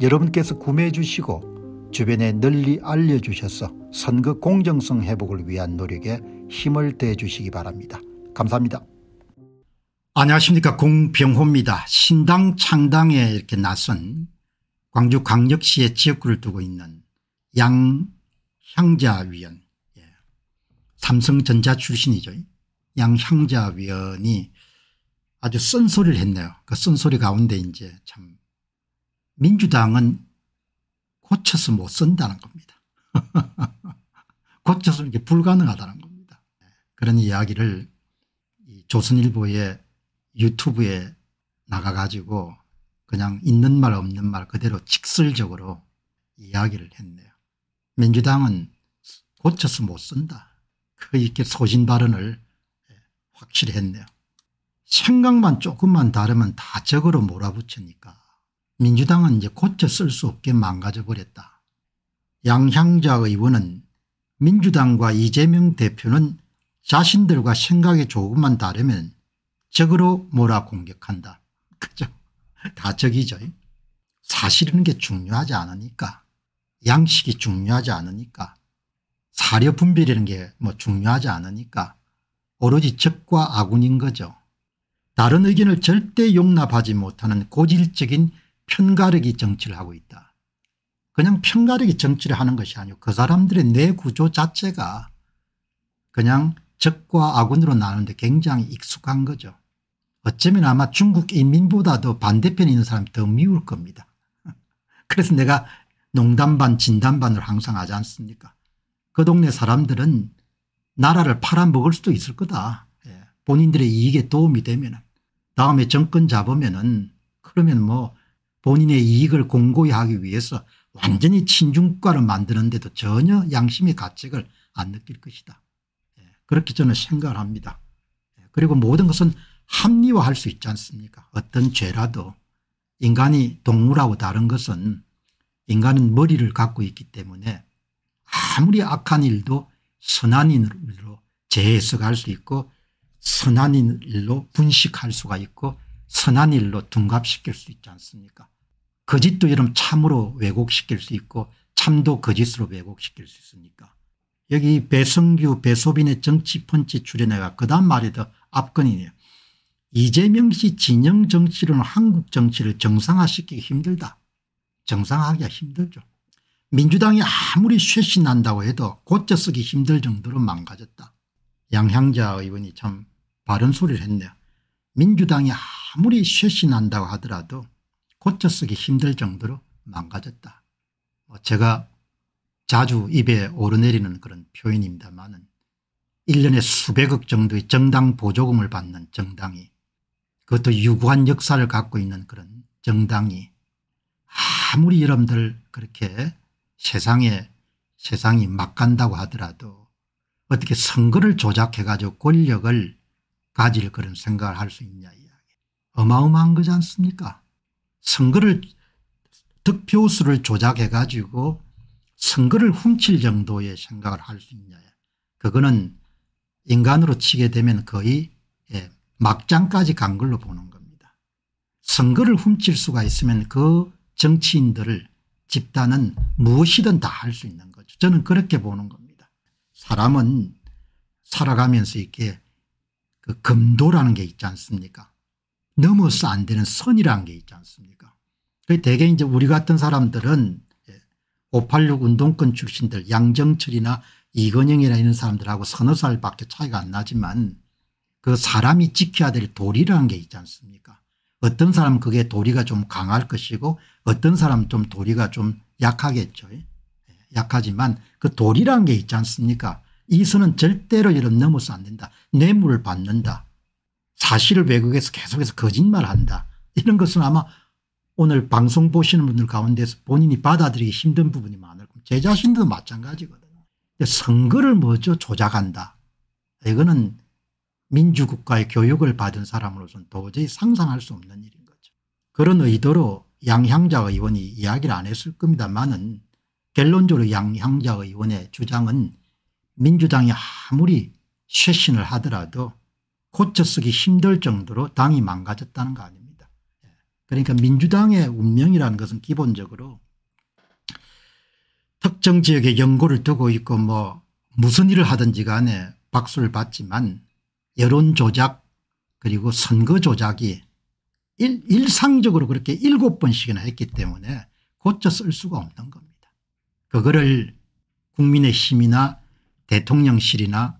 여러분께서 구매해 주시고 주변에 널리 알려주셔서 선거 공정성 회복을 위한 노력에 힘을 대 주시기 바랍니다. 감사합니다. 안녕하십니까 공병호입니다. 신당 창당에 이렇게 나선 광주 광역시의 지역구를 두고 있는 양향자위원 예. 삼성전자 출신이죠. 양향자위원이 아주 쓴소리를 했네요. 그 쓴소리 가운데 이제 참 민주당은 고쳐서 못 쓴다는 겁니다. 고쳐서 이게 불가능하다는 겁니다. 그런 이야기를 조선일보의 유튜브에 나가가지고 그냥 있는 말 없는 말 그대로 직설적으로 이야기를 했네요. 민주당은 고쳐서 못 쓴다. 그 이렇게 소신 발언을 확실히 했네요. 생각만 조금만 다르면 다 적으로 몰아붙이니까 민주당은 이제 고쳐 쓸 수 없게 망가져버렸다. 양향자 의원은 민주당과 이재명 대표는 자신들과 생각이 조금만 다르면 적으로 몰아 공격한다. 그죠? 다 적이죠. 사실은 게 중요하지 않으니까 양식이 중요하지 않으니까 사려 분별이라는 게 뭐 중요하지 않으니까 오로지 적과 아군인 거죠. 다른 의견을 절대 용납하지 못하는 고질적인 편가르기 정치를 하고 있다. 그냥 편가르기 정치를 하는 것이 아니고 그 사람들의 내 구조 자체가 그냥 적과 아군으로 나누는데 굉장히 익숙한 거죠. 어쩌면 아마 중국 인민보다 도 반대편에 있는 사람이 더 미울 겁니다. 그래서 내가 농담 반 진담 반을 항상 하지 않습니까 그 동네 사람들은 나라를 팔아먹을 수도 있을 거다. 예. 본인들의 이익에 도움이 되면 다음에 정권 잡으면 은 그러면 뭐 본인의 이익을 공고히 하기 위해서 완전히 친중국가를 만드는데도 전혀 양심의 가책을 안 느낄 것이다. 예, 그렇게 저는 생각을 합니다. 예, 그리고 모든 것은 합리화할 수 있지 않습니까 어떤 죄라도 인간이 동물하고 다른 것은 인간은 머리를 갖고 있기 때문에 아무리 악한 일도 선한 일로 재해석할 수 있고 선한 일로 분식할 수가 있고 선한 일로 둔갑시킬 수 있지 않습니까 거짓도 여러분 참으로 왜곡시킬 수 있고 참도 거짓으로 왜곡시킬 수있으니까 여기 배성규 배소빈의 정치 펀치 출연회가 그 다음 말이 더 압권이네요. 이재명 씨 진영 정치로는 한국 정치를 정상화시키기 힘들다. 정상화하기가 힘들죠. 민주당이 아무리 쇄신한다고 해도 고쳐 쓰기 힘들 정도로 망가졌다. 양향자 의원이 참 바른 소리를 했네요. 민주당이 아무리 쇄신한다고 하더라도 고쳐 쓰기 힘들 정도로 망가졌다. 뭐 제가 자주 입에 오르내리는 그런 표현입니다만 1년에 수백억 정도의 정당 보조금을 받는 정당이 그것도 유구한 역사를 갖고 있는 그런 정당이 아무리 여러분들 그렇게 세상에 세상이 막 간다고 하더라도 어떻게 선거를 조작해 가지고 권력을 가질 그런 생각을 할 수 있냐 이야기 어마어마한 거지 않습니까 선거를 득표수를 조작해 가지고 선거를 훔칠 정도의 생각을 할 수 있냐. 그거는 인간으로 치게 되면 거의 예, 막장까지 간 걸로 보는 겁니다. 선거를 훔칠 수가 있으면 그 정치인들을 집단은 무엇이든 다 할 수 있는 거죠. 저는 그렇게 보는 겁니다. 사람은 살아가면서 이렇게 그 금도라는 게 있지 않습니까 넘어서 안 되는 선이라는 게 있지 않습니까 그 대개 이제 우리 같은 사람들은 586 예, 운동권 출신들 양정철이나 이건영이나 이런 사람들하고 서너 살밖에 차이가 안 나지만 그 사람이 지켜야 될 도리라는 게 있지 않습니까 어떤 사람은 그게 도리가 좀 강할 것이고 어떤 사람은 좀 도리가 좀 약하겠죠 예, 약하지만 그 도리라는 게 있지 않습니까 이 선은 절대로 이런 넘어서 안 된다 뇌물을 받는다 사실을 왜곡해서 계속해서 거짓말한다. 이런 것은 아마 오늘 방송 보시는 분들 가운데서 본인이 받아들이기 힘든 부분이 많을 겁니다. 제 자신도 마찬가지거든요. 선거를 먼저 조작한다. 이거는 민주국가의 교육을 받은 사람으로서는 도저히 상상할 수 없는 일인 거죠. 그런 의도로 양향자 의원이 이야기를 안 했을 겁니다만은 결론적으로 양향자 의원의 주장은 민주당이 아무리 쇄신을 하더라도 고쳐쓰기 힘들 정도로 당이 망가졌다는 거 아닙니다. 예. 그러니까 민주당의 운명이라는 것은 기본적으로 특정 지역에 연고를 두고 있고 뭐 무슨 일을 하든지 간에 박수를 받지만 여론 조작 그리고 선거 조작이 일, 상적으로 그렇게 일곱 번씩이나 했기 때문에 고쳐 쓸 수가 없는 겁니다. 그거를 국민의힘이나 대통령실이나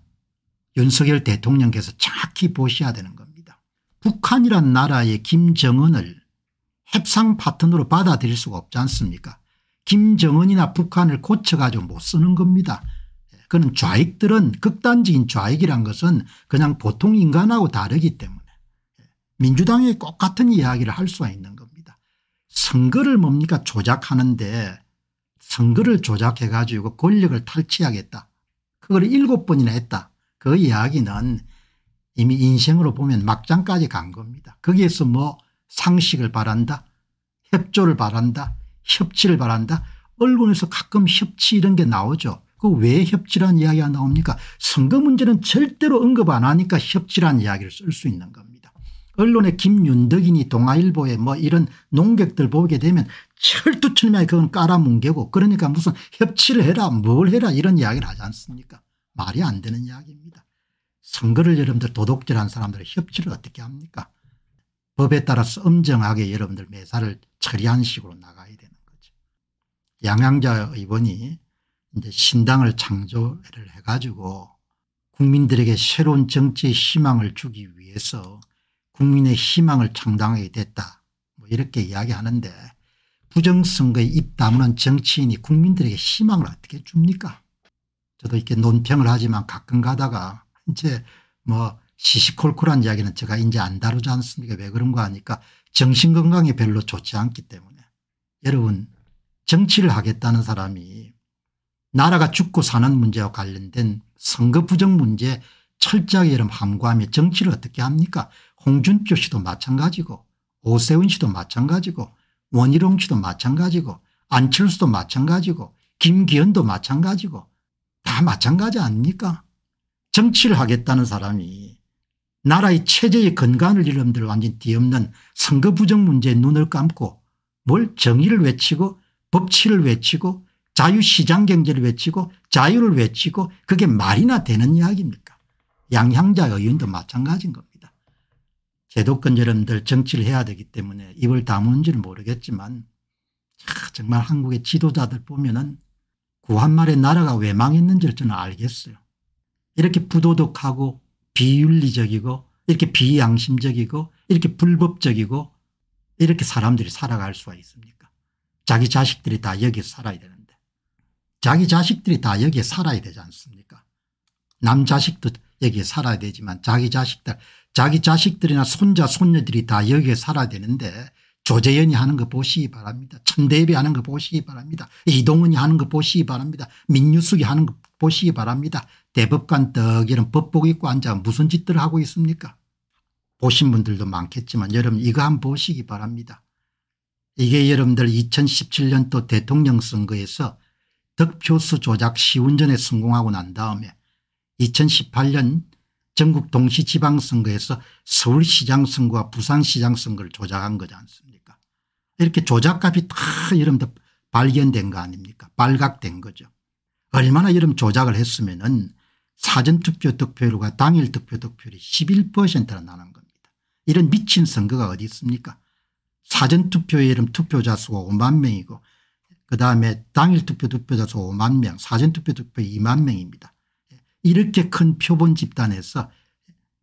윤석열 대통령께서 정확히 보셔야 되는 겁니다. 북한이란 나라의 김정은을 협상 파트너로 받아들일 수가 없지 않습니까 김정은이나 북한을 고쳐가지고 못 쓰는 겁니다. 그는 좌익들은 극단적인 좌익이란 것은 그냥 보통 인간하고 다르기 때문에 민주당이 똑같은 이야기를 할 수가 있는 겁니다. 선거를 뭡니까 조작하는데 선거를 조작해 가지고 권력을 탈취하겠다. 그걸 일곱 번이나 했다. 그 이야기는 이미 인생으로 보면 막장까지 간 겁니다. 거기에서 뭐 상식을 바란다 협조를 바란다 협치를 바란다 언론에서 가끔 협치 이런 게 나오죠. 그 왜 협치란 이야기가 나옵니까 선거 문제는 절대로 언급 안 하니까 협치란 이야기를 쓸 수 있는 겁니다. 언론의 김윤덕이니 동아일보에 뭐 이런 농객들 보게 되면 철두철미하게 그건 깔아뭉개고 그러니까 무슨 협치를 해라 뭘 해라 이런 이야기를 하지 않습니까 말이 안 되는 이야기입니다. 선거를 여러분들 도둑질한 사람들의 협치를 어떻게 합니까 법에 따라서 엄정하게 여러분들 매사를 처리한 식으로 나가야 되는 거죠. 양양자 의원이 이제 신당을 창조를 해가지고 국민들에게 새로운 정치의 희망을 주기 위해서 국민의 희망을 창당하게 됐다 뭐 이렇게 이야기하는데 부정선거에 입 다무는 정치인이 국민들에게 희망을 어떻게 줍니까 저도 이렇게 논평을 하지만 가끔 가다가 이제 뭐 시시콜콜한 이야기는 제가 이제 안 다루지 않습니까 왜 그런가 하니까 정신건강이 별로 좋지 않기 때문에 여러분 정치를 하겠다는 사람이 나라가 죽고 사는 문제와 관련된 선거 부정 문제 철저하게 여러분 함구하며 정치를 어떻게 합니까 홍준표 씨도 마찬가지고 오세훈 씨도 마찬가지고 원희룡 씨도 마찬가지고 안철수도 마찬가지고 김기현도 마찬가지고 다 마찬가지 아닙니까 정치를 하겠다는 사람이 나라의 체제의 건강을 잃음들 완전 뒤엎는 선거 부정 문제에 눈을 감고 뭘 정의를 외치고 법치를 외치고 자유시장 경제를 외치고 자유를 외치고 그게 말이나 되는 이야기입니까 양향자 의원도 마찬가지인 겁니다. 제도권 여러분들 정치를 해야 되기 때문에 입을 다무는지는 모르겠지만 아, 정말 한국의 지도자들 보면 은 구한말의 나라가 왜 망했는지를 저는 알겠어요. 이렇게 부도덕하고 비윤리적이고 이렇게 비양심적이고 이렇게 불법적이고 이렇게 사람들이 살아갈 수가 있습니까 자기 자식들이 다 여기에 살아야 되는데 자기 자식들이 다 여기에 살아야 되지 않습니까 남 자식도 여기에 살아야 되지만 자기 자식들 자기 자식들이나 손자 손녀들이 다 여기에 살아야 되는데 조재현이 하는 거 보시기 바랍니다. 천대엽이 하는 거 보시기 바랍니다. 이동은이 하는 거 보시기 바랍니다. 민유숙이 하는 거 보시기 바랍니다. 대법관 떡 이런 법복 입고 앉아 무슨 짓들을 하고 있습니까 보신 분들도 많겠지만 여러분 이거 한번 보시기 바랍니다. 이게 여러분들 2017년도 대통령 선거에서 득표수 조작 시운전에 성공하고 난 다음에 2018년 전국 동시지방선거에서 서울시장 선거와 부산시장 선거를 조작한 거지 않습니까 이렇게 조작값이 다 이름 다 발견된 거 아닙니까 발각된 거죠. 얼마나 이런 조작을 했으면 은 사전투표 득표율과 당일 투표 득표율이 11%나 나는 겁니다. 이런 미친 선거가 어디 있습니까 사전투표에 이름 투표자 수가 5만 명이고 그다음에 당일 투표 투표자 수가 5만 명 사전투표 투표 2만 명입니다. 이렇게 큰 표본 집단에서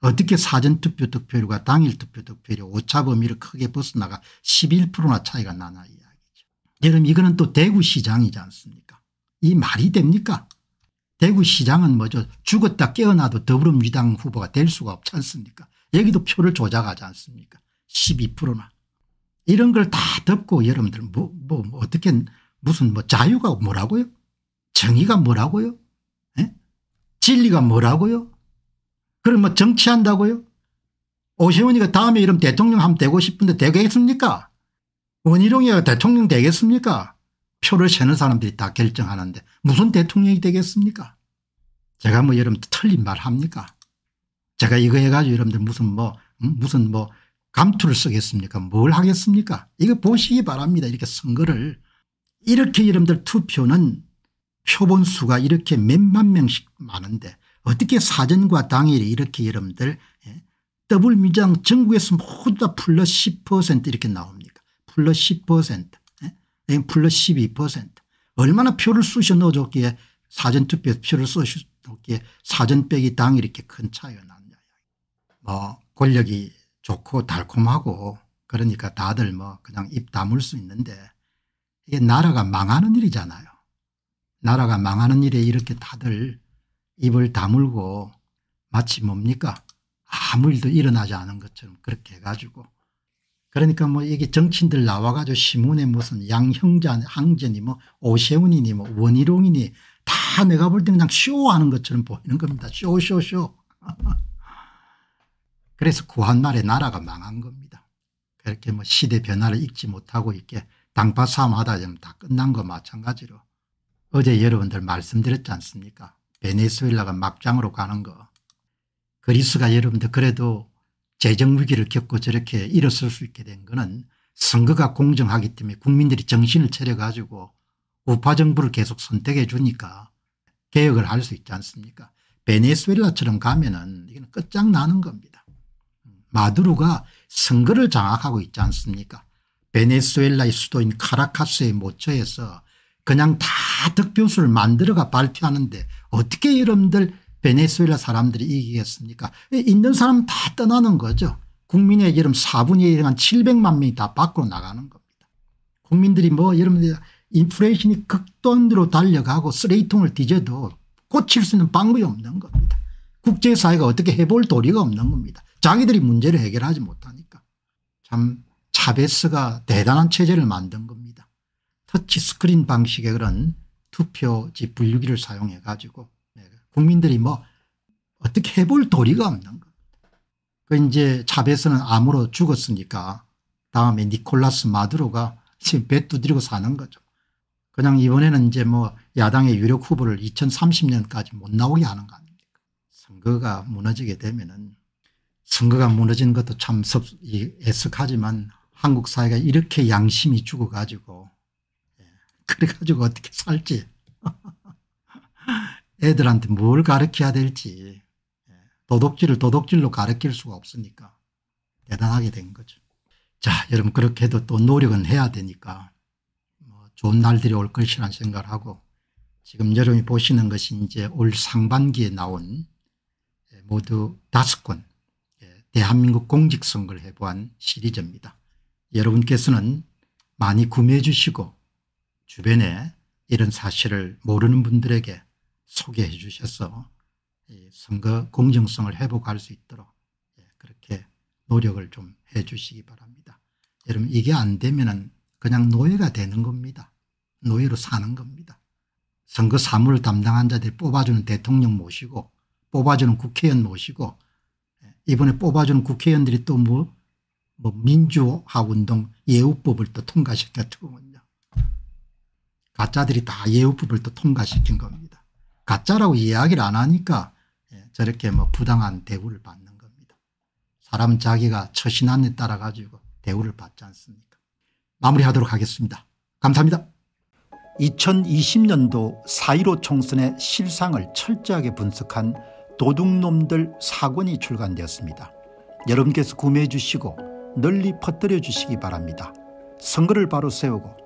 어떻게 사전투표 득표율과 당일 투표 득표율이 오차 범위를 크게 벗어나가 11%나 차이가 나나 이야기죠. 여러분 이거는 또 대구시장이지 않습니까 이 말이 됩니까 대구시장은 뭐죠 죽었다 깨어나도 더불어민주당 후보가 될 수가 없지 않습니까 여기도 표를 조작하지 않습니까 12%나 이런 걸 다 덮고 여러분들 뭐, 뭐, 뭐 어떻게 무슨 뭐 자유가 뭐라고요 정의가 뭐라고요 진리가 뭐라고요? 그럼 뭐 정치한다고요? 오세훈이가 다음에 이름 대통령 하면 되고 싶은데 되겠습니까? 원희룡이가 대통령 되겠습니까? 표를 세는 사람들이 다 결정하는데 무슨 대통령이 되겠습니까? 제가 뭐 여러분 틀린 말 합니까? 제가 이거 해가지고 여러분들 무슨 뭐 음? 무슨 뭐 감투를 쓰겠습니까? 뭘 하겠습니까? 이거 보시기 바랍니다. 이렇게 선거를 이렇게 여러분들 투표는 표본 수가 이렇게 몇만 명씩 많은데 어떻게 사전과 당일에 이렇게 여러분들 예? 더블미장당 전국에서 모두 다 플러스 10% 이렇게 나옵니까 플러스 10% 예? 플러스 12% 얼마나 표를 쑤셔 넣어줬기에 사전투표 표를 쑤셔 넣기에 사전 빼기 당일 이렇게 큰 차이가 났냐 뭐 권력이 좋고 달콤하고 그러니까 다들 뭐 그냥 입 다물 수 있는데 이게 나라가 망하는 일이잖아요 나라가 망하는 일에 이렇게 다들 입을 다물고 마치 뭡니까 아무 일도 일어나지 않은 것처럼 그렇게 해가지고 그러니까 뭐 이게 정치인들 나와가지고 시문에 무슨 양형자 항전이 뭐 오세훈이니 뭐 원희룡이니 다 내가 볼 때는 그냥 쇼하는 것처럼 보이는 겁니다. 쇼쇼쇼. 그래서 구한말에 나라가 망한 겁니다. 그렇게 뭐 시대 변화를 읽지 못하고 이렇게 당파 싸움하다 보면 다 끝난 거 마찬가지로 어제 여러분들 말씀드렸지 않습니까 베네수엘라가 막장으로 가는 거 그리스가 여러분들 그래도 재정위기를 겪고 저렇게 일어설 수 있게 된 거는 선거가 공정하기 때문에 국민들이 정신을 차려가지고 우파 정부를 계속 선택해 주니까 개혁을 할 수 있지 않습니까 베네수엘라처럼 가면은 이건 끝장나는 겁니다. 마두루가 선거를 장악하고 있지 않습니까 베네수엘라의 수도인 카라카스의 모처에서 그냥 다 득표수를 만들어가 발표하는데 어떻게 여러분들 베네수엘라 사람들이 이기겠습니까 있는 사람 다 떠나는 거죠. 국민의 여름 4분의 1한 700만 명이 다 밖으로 나가는 겁니다. 국민들이 뭐 여러분들 인플레이션이 극단으로 달려가고 쓰레기통을 뒤져도 고칠 수 있는 방법이 없는 겁니다. 국제사회가 어떻게 해볼 도리가 없는 겁니다. 자기들이 문제를 해결하지 못하니까. 참 차베스가 대단한 체제를 만든 겁니다. 터치스크린 방식의 그런 투표지 분류기를 사용해 가지고 네, 국민들이 뭐 어떻게 해볼 도리가 없는 것. 그 이제 차베스는 암으로 죽었으니까 다음에 니콜라스 마두로가 지금 배 두드리고 사는 거죠. 그냥 이번에는 이제 뭐 야당의 유력 후보를 2030년까지 못 나오게 하는 거 아닙니까? 선거가 무너지게 되면은 선거가 무너진 것도 참 애석하지만 한국 사회가 이렇게 양심이 죽어가지고 그래가지고 어떻게 살지 애들한테 뭘 가르쳐야 될지 도둑질을 도둑질로 가르칠 수가 없으니까 대단하게 된 거죠. 자 여러분 그렇게 해도 또 노력은 해야 되니까 뭐 좋은 날들이 올것이라 생각을 하고 지금 여러분이 보시는 것이 이제 올 상반기에 나온 모두 다섯 권 예, 대한민국 공직선거를 해보한 시리즈입니다. 여러분께서는 많이 구매해 주시고 주변에 이런 사실을 모르는 분들에게 소개해 주셔서 선거 공정성을 회복할 수 있도록 예, 그렇게 노력을 좀 해 주시기 바랍니다. 여러분 이게 안 되면 그냥 노예가 되는 겁니다. 노예로 사는 겁니다. 선거 사무를 담당한 자들 뽑아주는 대통령 모시고 뽑아주는 국회의원 모시고 예, 이번에 뽑아주는 국회의원들이 또뭐 뭐, 뭐 민주화 운동 예우법을 또통과시켰더 가짜들이 다 예우법을 또 통과시킨 겁니다. 가짜라고 이야기를 안 하니까 예, 저렇게 뭐 부당한 대우를 받는 겁니다. 사람 자기가 처신안에 따라 가지고 대우를 받지 않습니까 마무리하도록 하겠습니다. 감사합니다. 2020년도 4.15 총선의 실상을 철저하게 분석한 도둑놈들 사권이 출간되었습니다. 여러분께서 구매해 주시고 널리 퍼뜨려 주시기 바랍니다. 선거를 바로 세우고